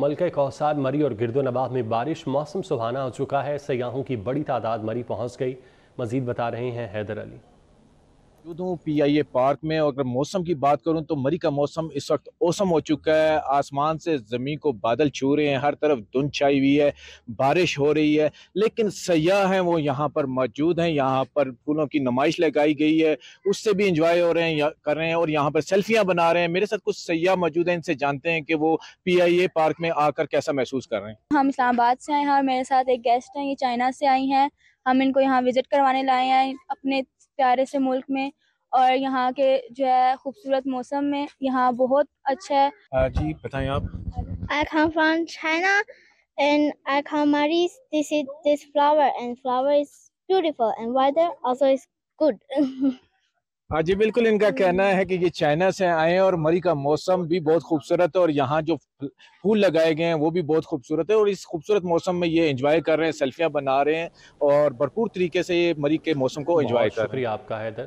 मलके कौसार मरी और गिरदो नबाब में बारिश मौसम सुहाना हो चुका है सयाहों की बड़ी तादाद मरी पहुंच गई मजीद बता रहे हैं हैदर अली मौजूद हूँ पी आई ए पार्क में और अगर मौसम की बात करूँ तो मरी का मौसम इस वक्त औसम हो चुका है आसमान से ज़मीन को बादल छू रहे हैं हर तरफ धुंध छाई हुई है बारिश हो रही है लेकिन सयाह हैं वो यहाँ पर मौजूद हैं यहाँ पर फूलों की नुमाइश लगाई गई है उससे भी इंजॉय हो रहे हैं कर रहे हैं और यहाँ पर सेल्फियाँ बना रहे हैं मेरे साथ कुछ सयाह मौजूद हैं इनसे जानते हैं कि वो पी आई ए पार्क में आकर कैसा महसूस कर रहे हैं हम इस्लामाबाद से आए हैं और मेरे साथ एक गेस्ट हैं ये चाइना से आई हैं हम इनको यहाँ विजिट करवाने लाए हैं अपने प्यारे से मुल्क में और यहाँ के जो है खूबसूरत मौसम में यहाँ बहुत अच्छा है I come from China and I come मरीज this is this flower and flower is beautiful and weather also is good हाँ जी बिल्कुल इनका हम्म। कहना है कि ये चाइना से आए हैं और मरी का मौसम भी बहुत खूबसूरत है और यहाँ जो फूल लगाए गए हैं वो भी बहुत खूबसूरत है और इस खूबसूरत मौसम में ये एंजॉय कर रहे हैं सेल्फियाँ बना रहे हैं और भरपूर तरीके से ये मरी के मौसम को एंजॉय कर रहे हैं आपका हैदर